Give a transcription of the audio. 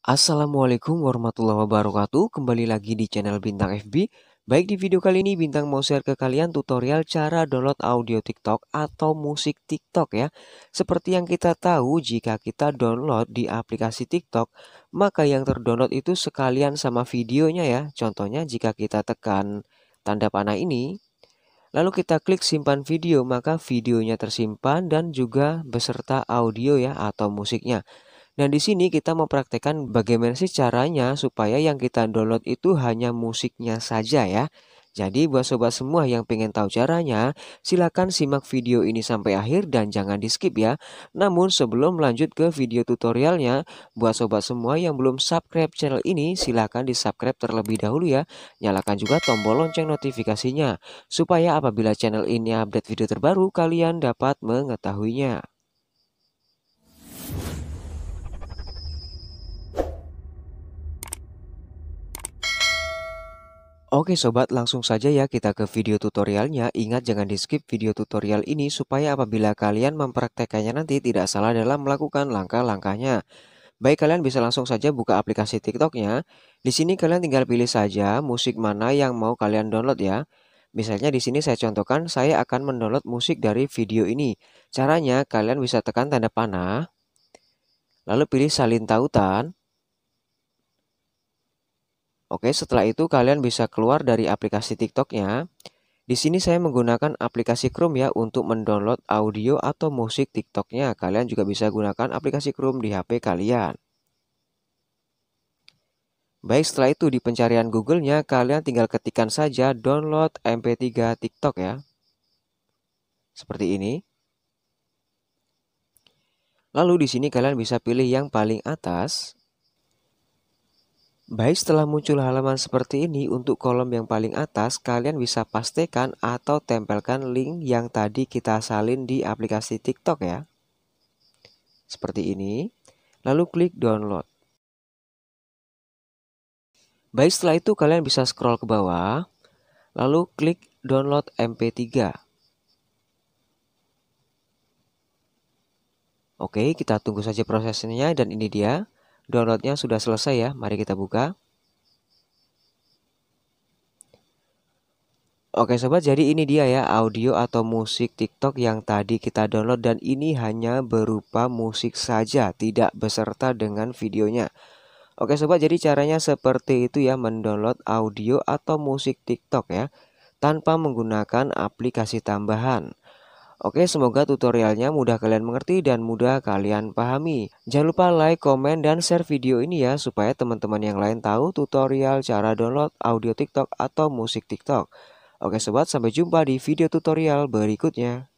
Assalamualaikum warahmatullahi wabarakatuh Kembali lagi di channel Bintang FB Baik di video kali ini Bintang mau share ke kalian tutorial cara download audio TikTok atau musik TikTok ya Seperti yang kita tahu jika kita download di aplikasi TikTok Maka yang terdownload itu sekalian sama videonya ya Contohnya jika kita tekan tanda panah ini Lalu kita klik simpan video maka videonya tersimpan dan juga beserta audio ya atau musiknya Nah, di sini kita mempraktekkan bagaimana sih caranya supaya yang kita download itu hanya musiknya saja ya. Jadi buat sobat semua yang pengen tahu caranya, silakan simak video ini sampai akhir dan jangan di skip ya. Namun sebelum lanjut ke video tutorialnya, buat sobat semua yang belum subscribe channel ini, silakan di subscribe terlebih dahulu ya. Nyalakan juga tombol lonceng notifikasinya, supaya apabila channel ini update video terbaru, kalian dapat mengetahuinya. Oke sobat, langsung saja ya kita ke video tutorialnya. Ingat jangan di skip video tutorial ini supaya apabila kalian mempraktekannya nanti tidak salah dalam melakukan langkah-langkahnya. Baik, kalian bisa langsung saja buka aplikasi TikToknya. Di sini kalian tinggal pilih saja musik mana yang mau kalian download ya. Misalnya di sini saya contohkan saya akan mendownload musik dari video ini. Caranya kalian bisa tekan tanda panah, lalu pilih salin tautan, Oke, setelah itu kalian bisa keluar dari aplikasi TikToknya. Di sini saya menggunakan aplikasi Chrome ya untuk mendownload audio atau musik TikToknya. Kalian juga bisa gunakan aplikasi Chrome di HP kalian. Baik, setelah itu di pencarian Google-nya kalian tinggal ketikkan saja download MP3 TikTok ya. Seperti ini. Lalu di sini kalian bisa pilih yang paling atas. Baik setelah muncul halaman seperti ini untuk kolom yang paling atas kalian bisa pastikan atau tempelkan link yang tadi kita salin di aplikasi TikTok ya. Seperti ini. Lalu klik download. Baik setelah itu kalian bisa scroll ke bawah. Lalu klik download MP3. Oke kita tunggu saja prosesnya dan ini dia. Downloadnya sudah selesai ya, mari kita buka. Oke sobat, jadi ini dia ya audio atau musik TikTok yang tadi kita download dan ini hanya berupa musik saja, tidak beserta dengan videonya. Oke sobat, jadi caranya seperti itu ya mendownload audio atau musik TikTok ya tanpa menggunakan aplikasi tambahan. Oke, semoga tutorialnya mudah kalian mengerti dan mudah kalian pahami. Jangan lupa like, komen, dan share video ini ya, supaya teman-teman yang lain tahu tutorial cara download audio TikTok atau musik TikTok. Oke sobat, sampai jumpa di video tutorial berikutnya.